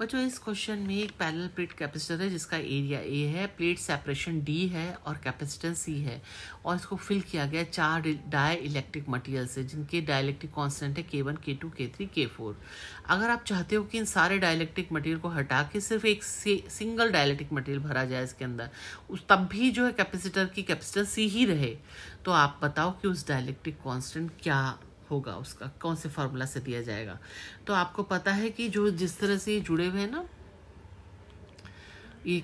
बच्चों इस क्वेश्चन में एक पैरेलल प्लेट कैपेसिटर है जिसका एरिया ए है प्लेट सेपरेशन डी है और कैपेसिटेंस सी है और इसको फिल किया गया चार डाई इलेक्ट्रिक मटीरियल से जिनके डाई इलेक्ट्रिक कॉन्स्टेंट है के वन के टू के थ्री के फोर अगर आप चाहते हो कि इन सारे डाई इलेक्ट्रिक को हटा के सिर्फ एक सिंगल डाई इलेक्ट्रिक भरा जाए इसके अंदर उस तब भी जो है कैपेसिटर की कैपेसिटेंस सी ही रहे तो आप बताओ कि उस डाई इलेक्ट्रिक कॉन्स्टेंट क्या होगा उसका कौन से फार्मूला से दिया जाएगा तो आपको पता है कि जो जिस तरह से ये जुड़े हुए हैं ना ये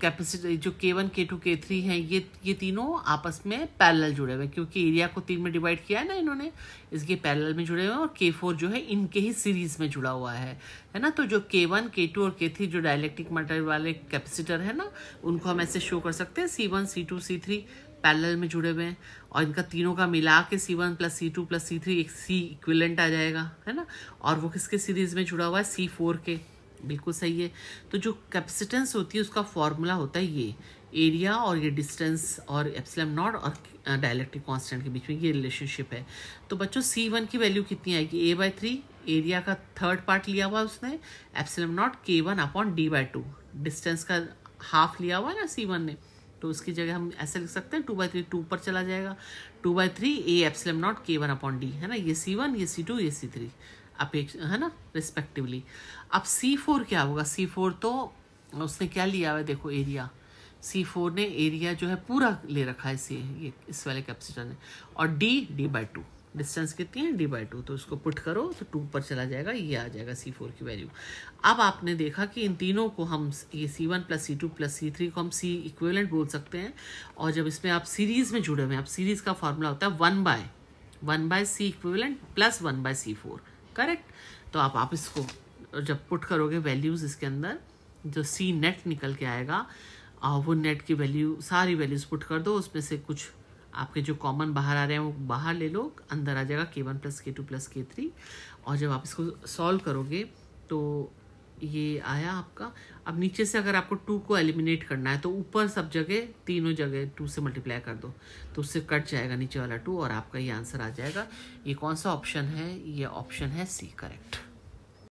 कैपेसिटी जो के वन के टू के थ्री हैं ये ये तीनों आपस में पैरेलल जुड़े हुए हैं क्योंकि एरिया को तीन में डिवाइड किया है ना इन्होंने इसके पैरेलल में जुड़े हुए हैं और के फोर जो है इनके ही सीरीज में जुड़ा हुआ है है ना तो जो के वन के टू और के थ्री जो डायलेक्टिक मटेरियल वाले कैपेसिटर है ना उनको हम ऐसे शो कर सकते हैं C one C two C three parallel में जुड़े हुए हैं और इनका तीनों का मिला के C one plus C two plus C three एक सी इक्विलेंट आ जाएगा है ना और वो किसके सीरीज़ में जुड़ा हुआ है सी फोर के बिल्कुल सही है तो जो कैपेसिटेंस होती है उसका फॉर्मूला होता है ये एरिया और ये डिस्टेंस और एप्सलम नॉट और डायलैक्ट्रिक कांस्टेंट के बीच में ये रिलेशनशिप है तो बच्चों सी वन की वैल्यू कितनी आएगी ए बाई थ्री एरिया का थर्ड पार्ट लिया हुआ उसने epsilon naught K one upon D by two distance का हाफ लिया हुआ ना सी वन ने तो उसकी जगह हम ऐसे लिख सकते हैं टू बाई थ्री टू पर चला जाएगा two by three A epsilon naught K one upon D है ना ये सी वन ये सी टू ये सी थ्री अपेक्षा है ना रिस्पेक्टिवली अब सी फोर क्या होगा सी फोर तो उसने क्या लिया हुआ देखो एरिया सी फोर ने एरिया जो है पूरा ले रखा है इसे ये इस वाले कैप्सिटर ने और D D by two distance कितनी है डी बाई टू तो इसको पुट करो तो टू पर चला जाएगा ये आ जाएगा सी फोर की वैल्यू अब आपने देखा कि इन तीनों को हम ये C one plus C two plus C three को हम सी इक्वेलेंट बोल सकते हैं और जब इसमें आप सीरीज़ में जुड़े हुए हैं आप सीरीज़ का फॉर्मूला होता है one by one by C equivalent plus one by C four correct तो आप आप इसको जब पुट करोगे वैल्यूज़ इसके अंदर जो सी नेट निकल के आएगा और वो नेट की वैल्यू सारी वैल्यूज़ पुट कर दो उसमें से कुछ आपके जो कॉमन बाहर आ रहे हैं वो बाहर ले लो अंदर आ जाएगा K one plus K two plus K three और जब आप इसको सॉल्व करोगे तो ये आया आपका अब नीचे से अगर आपको टू को एलिमिनेट करना है तो ऊपर सब जगह तीनों जगह टू से मल्टीप्लाई कर दो तो उससे कट जाएगा नीचे वाला टू और आपका ये आंसर आ जाएगा ये कौन सा ऑप्शन है ये ऑप्शन है सी करेक्ट